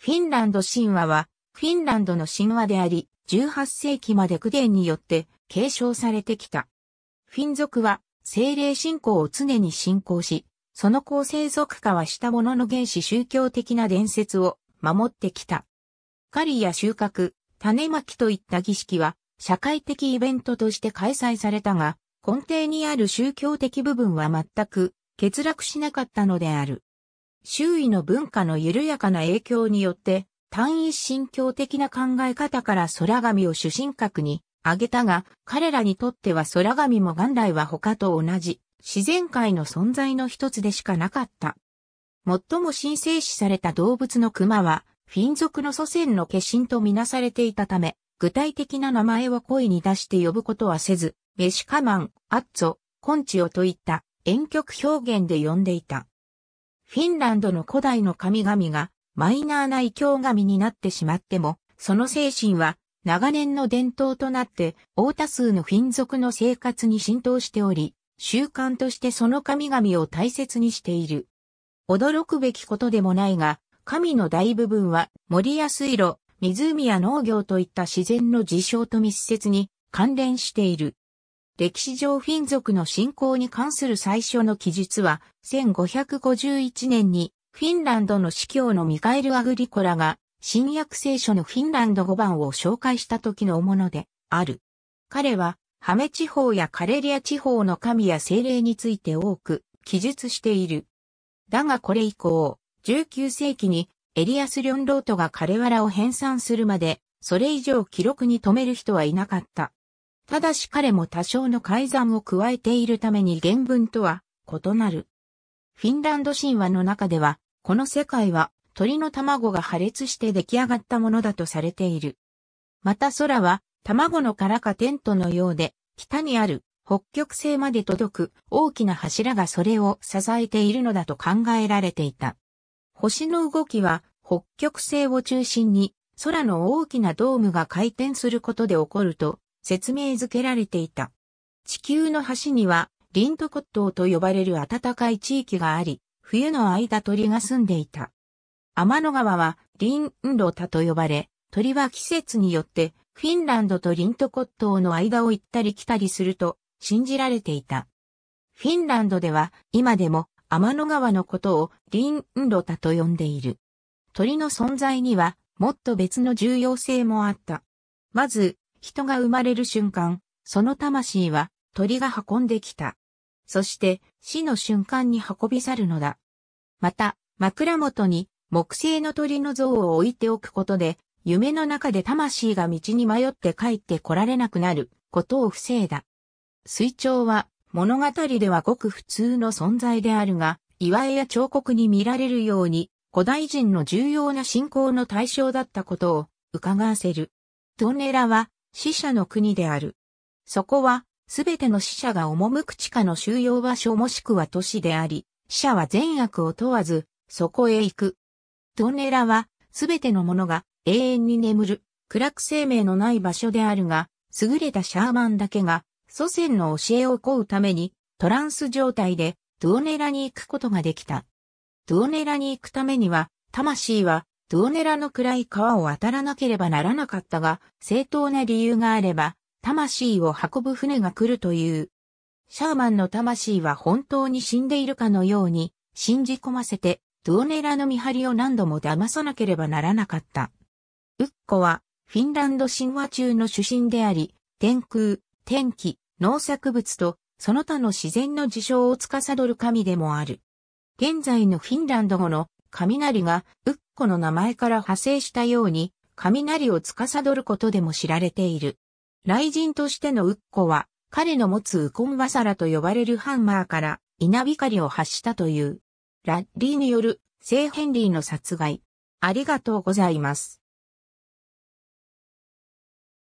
フィンランド神話は、フィンランドの神話であり、18世紀までクデによって継承されてきた。フィン族は、精霊信仰を常に信仰し、その構成族化はしたものの原始宗教的な伝説を守ってきた。狩りや収穫、種まきといった儀式は、社会的イベントとして開催されたが、根底にある宗教的部分は全く欠落しなかったのである。周囲の文化の緩やかな影響によって、単一神教的な考え方から空神を主神格に挙げたが、彼らにとっては空神も元来は他と同じ自然界の存在の一つでしかなかった。最も神聖視された動物の熊は、フィン族の祖先の化身とみなされていたため、具体的な名前を声に出して呼ぶことはせず、メシカマン、アッツォ、コンチオといった婉曲表現で呼んでいた。フィンランドの古代の神々がマイナーな異教神になってしまっても、その精神は長年の伝統となって大多数のフィン族の生活に浸透しており、習慣としてその神々を大切にしている。驚くべきことでもないが、神の大部分は森や水路、湖や農業といった自然の事象と密接に関連している。歴史上フィン族の信仰に関する最初の記述は、1551年にフィンランドの司教のミカエル・アグリコラが、新約聖書のフィンランド語版を紹介した時のものである。彼は、ハメ地方やカレリア地方の神や精霊について多く記述している。だがこれ以降、19世紀にエリアス・リョンロートがカレワラを編纂するまで、それ以上記録に留める人はいなかった。ただし彼も多少の改ざんを加えているために原文とは異なる。フィンランド神話の中では、この世界は鳥の卵が破裂して出来上がったものだとされている。また空は卵の殻かテントのようで、北にある北極星まで届く大きな柱がそれを支えているのだと考えられていた。星の動きは北極星を中心に空の大きなドームが回転することで起こると説明づけられていた。地球の端には、リントコットーと呼ばれる暖かい地域があり、冬の間鳥が住んでいた。天の川はリンンロタと呼ばれ、鳥は季節によってフィンランドとリントコットーの間を行ったり来たりすると信じられていた。フィンランドでは今でも天の川のことをリンンロタと呼んでいる。鳥の存在にはもっと別の重要性もあった。まず、人が生まれる瞬間、その魂は鳥が運んできた。そして死の瞬間に運び去るのだ。また、枕元に木製の鳥の像を置いておくことで、夢の中で魂が道に迷って帰って来られなくなることを防いだ。水鳥は物語ではごく普通の存在であるが、岩絵や彫刻に見られるように古代人の重要な信仰の対象だったことを伺わせる。トンネラは死者の国である。そこは、すべての死者が赴く地下の収容場所もしくは都市であり、死者は善悪を問わず、そこへ行く。トンネラは、すべての者が永遠に眠る、暗く生命のない場所であるが、優れたシャーマンだけが、祖先の教えを請うために、トランス状態で、ドゥオネラに行くことができた。ドゥオネラに行くためには、魂はドゥオネラの暗い川を渡らなければならなかったが、正当な理由があれば、魂を運ぶ船が来るという。シャーマンの魂は本当に死んでいるかのように、信じ込ませて、ドゥオネラの見張りを何度も騙さなければならなかった。ウッコは、フィンランド神話中の主神であり、天空、天気、農作物と、その他の自然の事象を司る神でもある。現在のフィンランド語の雷がウッ個の名前から派生したように、雷を司ることでも知られている。雷神としてのウッコは、彼の持つウコンバサラと呼ばれるハンマーから稲光を発したという。ラッリーによる聖ヘンリーの殺害。ありがとうございます。